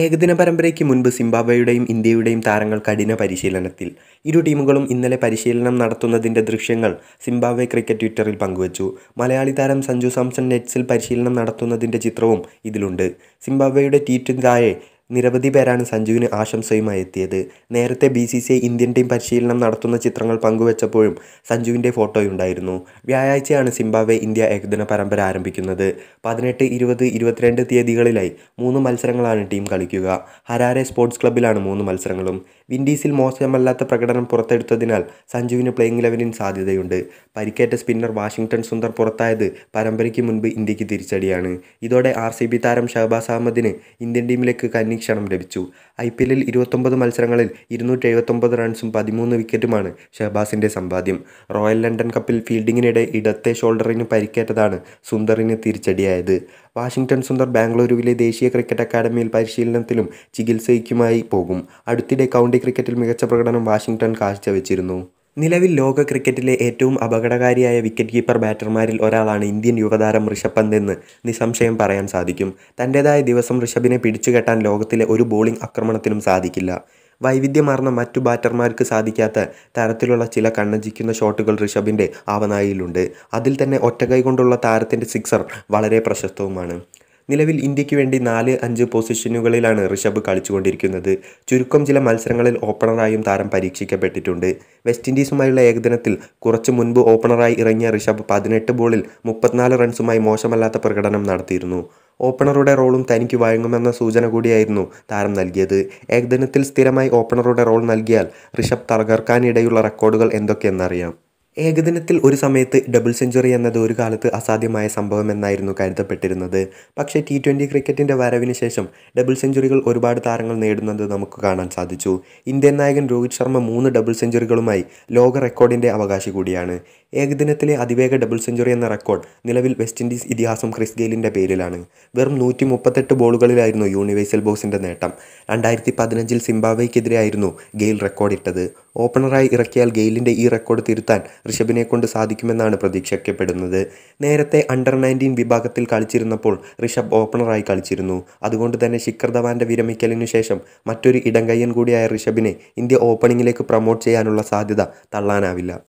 ഏകദിന പരമ്പരയ്ക്ക് മുൻപ് സിംബാബ്വേയുടെയും ഇന്ത്യയുടെയും താരങ്ങൾ കഠിന പരിശീലനത്തിൽ ഇരു ടീമുകളും ഇന്നലെ പരിശീലനം നടത്തുന്നതിൻ്റെ ദൃശ്യങ്ങൾ സിംബാബ്വെ ക്രിക്കറ്റ് ട്വിറ്ററിൽ പങ്കുവച്ചു മലയാളി താരം സഞ്ജു സാംസൺ നെറ്റ്സിൽ പരിശീലനം നടത്തുന്നതിൻ്റെ ചിത്രവും ഇതിലുണ്ട് സിംബാബ്വേയുടെ ട്വീറ്റിന് താഴെ നിരവധി പേരാണ് സഞ്ജുവിന് ആശംസയുമായി എത്തിയത് നേരത്തെ B C C I Indian team പരിശീലനം നടത്തുന്ന ചിത്രങ്ങൾ പങ്കുവച്ചപ്പോഴും സഞ്ജുവിൻ്റെ ഫോട്ടോയുണ്ടായിരുന്നു വ്യാഴാഴ്ചയാണ് സിംബാബ്വെ ഇന്ത്യ ഏകദിന പരമ്പര ആരംഭിക്കുന്നത് പതിനെട്ട് ഇരുപത് ഇരുപത്തിരണ്ട് തീയതികളിലായി മൂന്ന് മത്സരങ്ങളാണ് ടീം കളിക്കുക ഹരാരെ സ്പോർട്സ് ക്ലബ്ബിലാണ് മൂന്ന് മത്സരങ്ങളും വിൻഡീസിൽ മോശമല്ലാത്ത പ്രകടനം പുറത്തെടുത്തതിനാൽ സഞ്ജുവിന് പ്ലേയിങ് ഇലവനിൽ സാധ്യതയുണ്ട് പരിക്കേറ്റ സ്പിന്നർ വാഷിംഗ്ടൺ സുന്ദർ പുറത്തായത് പരമ്പരയ്ക്ക് മുൻപ് ഇന്ത്യക്ക് തിരിച്ചടിയാണ് ഇതോടെ ആർ താരം ഷഹബാസ് അഹമ്മദിന് ഇന്ത്യൻ ടീമിലേക്ക് കന്നി നിരീക്ഷണം ക്ഷണം ലഭിച്ചു ഐ പി എല്ലിൽ ഇരുപത്തൊമ്പത് മത്സരങ്ങളിൽ ഇരുന്നൂറ്റി എഴുപത്തൊമ്പത് റൺസും പതിമൂന്ന് വിക്കറ്റുമാണ് ഷഹബാസിൻ്റെ സമ്പാദ്യം റോയൽ ലണ്ടൻ കപ്പിൽ ഫീൽഡിങ്ങിനിടെ ഇടത്തെ ഷോൾഡറിന് പരിക്കേറ്റതാണ് സുന്ദറിന് തിരിച്ചടിയായത് വാഷിംഗ്ടൺ സുന്ദർ ബാംഗ്ലൂരുവിലെ ദേശീയ ക്രിക്കറ്റ് അക്കാദമിയിൽ പരിശീലനത്തിലും ചികിത്സയ്ക്കുമായി പോകും അടുത്തിടെ കൗണ്ടി ക്രിക്കറ്റിൽ മികച്ച പ്രകടനം വാഷിംഗ്ടൺ കാഴ്ചവെച്ചിരുന്നു നിലവിൽ ലോക ക്രിക്കറ്റിലെ ഏറ്റവും അപകടകാരിയായ വിക്കറ്റ് കീപ്പർ ബാറ്റർമാരിൽ ഒരാളാണ് ഇന്ത്യൻ യുവതാരം ഋഷഭ് പന്ത് എന്ന് നിസ്സംശയം പറയാൻ സാധിക്കും തൻ്റേതായ ദിവസം ഋഷഭിനെ പിടിച്ചുകെട്ടാൻ ലോകത്തിലെ ഒരു ബോളിംഗ് ആക്രമണത്തിനും സാധിക്കില്ല വൈവിധ്യമാർന്ന മറ്റു ബാറ്റർമാർക്ക് സാധിക്കാത്ത തരത്തിലുള്ള ചില കണ്ണജിക്കുന്ന ഷോട്ടുകൾ ഋഷഭിൻ്റെ ആവനായിലുണ്ട് അതിൽ തന്നെ ഒറ്റകൈ കൊണ്ടുള്ള താരത്തിൻ്റെ സിക്സർ വളരെ പ്രശസ്തവുമാണ് നിലവിൽ ഇന്ത്യക്ക് വേണ്ടി നാല് അഞ്ച് പൊസിഷനുകളിലാണ് ഋഷഭ് കളിച്ചുകൊണ്ടിരിക്കുന്നത് ചുരുക്കം ചില മത്സരങ്ങളിൽ ഓപ്പണറായും താരം പരീക്ഷിക്കപ്പെട്ടിട്ടുണ്ട് വെസ്റ്റ് ഇൻഡീസുമായുള്ള ഏകദിനത്തിൽ കുറച്ചു മുൻപ് ഓപ്പണറായി ഇറങ്ങിയ ഋഷഭ് പതിനെട്ട് ബോളിൽ മുപ്പത്തിനാല് റൺസുമായി മോശമല്ലാത്ത പ്രകടനം നടത്തിയിരുന്നു ഓപ്പണറുടെ റോളും തനിക്ക് വഴങ്ങുമെന്ന സൂചന കൂടിയായിരുന്നു താരം നൽകിയത് ഏകദിനത്തിൽ സ്ഥിരമായി ഓപ്പണറുടെ റോൾ നൽകിയാൽ ഋഷഭ് തകർക്കാനിടയുള്ള റെക്കോർഡുകൾ എന്തൊക്കെയെന്നറിയാം ഏകദിനത്തിൽ ഒരു സമയത്ത് ഡബിൾ സെഞ്ചുറി എന്നത് ഒരു കാലത്ത് അസാധ്യമായ സംഭവമെന്നായിരുന്നു കരുതപ്പെട്ടിരുന്നത് പക്ഷേ ടി ട്വൻ്റി ക്രിക്കറ്റിൻ്റെ വരവിന് ശേഷം ഡബിൾ സെഞ്ചുറികൾ ഒരുപാട് താരങ്ങൾ നേടുന്നത് നമുക്ക് കാണാൻ സാധിച്ചു ഇന്ത്യൻ നായകൻ രോഹിത് ശർമ്മ മൂന്ന് ഡബിൾ സെഞ്ചുറികളുമായി ലോക റെക്കോർഡിൻ്റെ അവകാശി കൂടിയാണ് ഏകദിനത്തിലെ അതിവേഗ ഡബിൾ സെഞ്ചുറി എന്ന റെക്കോർഡ് നിലവിൽ വെസ്റ്റ് ഇൻഡീസ് ഇതിഹാസം ക്രിസ് ഗെയിലിൻ്റെ പേരിലാണ് വെറും നൂറ്റി മുപ്പത്തെട്ട് ബോളുകളിലായിരുന്നു യൂണിവേഴ്സൽ ബോസിൻ്റെ നേട്ടം രണ്ടായിരത്തി പതിനഞ്ചിൽ സിംബാബ്വെക്കെതിരെയായിരുന്നു ഗെയിൽ ഇട്ടത് ഓപ്പണറായി ഇറക്കിയാൽ ഗെയിലിൻ്റെ ഈ റെക്കോർഡ് തിരുത്താൻ ഋഷഭിനെ കൊണ്ട് സാധിക്കുമെന്നാണ് പ്രതീക്ഷിക്കപ്പെടുന്നത് നേരത്തെ അണ്ടർ നയൻറ്റീൻ വിഭാഗത്തിൽ കളിച്ചിരുന്നപ്പോൾ ഋഷഭ് ഓപ്പണറായി കളിച്ചിരുന്നു അതുകൊണ്ട് തന്നെ ശിഖർ ധവാന്റെ വിരമിക്കലിനു ശേഷം മറ്റൊരു ഇടംകയ്യൻ കൂടിയായ ഋഷഭിനെ ഇന്ത്യ ഓപ്പണിങ്ങിലേക്ക് പ്രൊമോട്ട് ചെയ്യാനുള്ള സാധ്യത തള്ളാനാവില്ല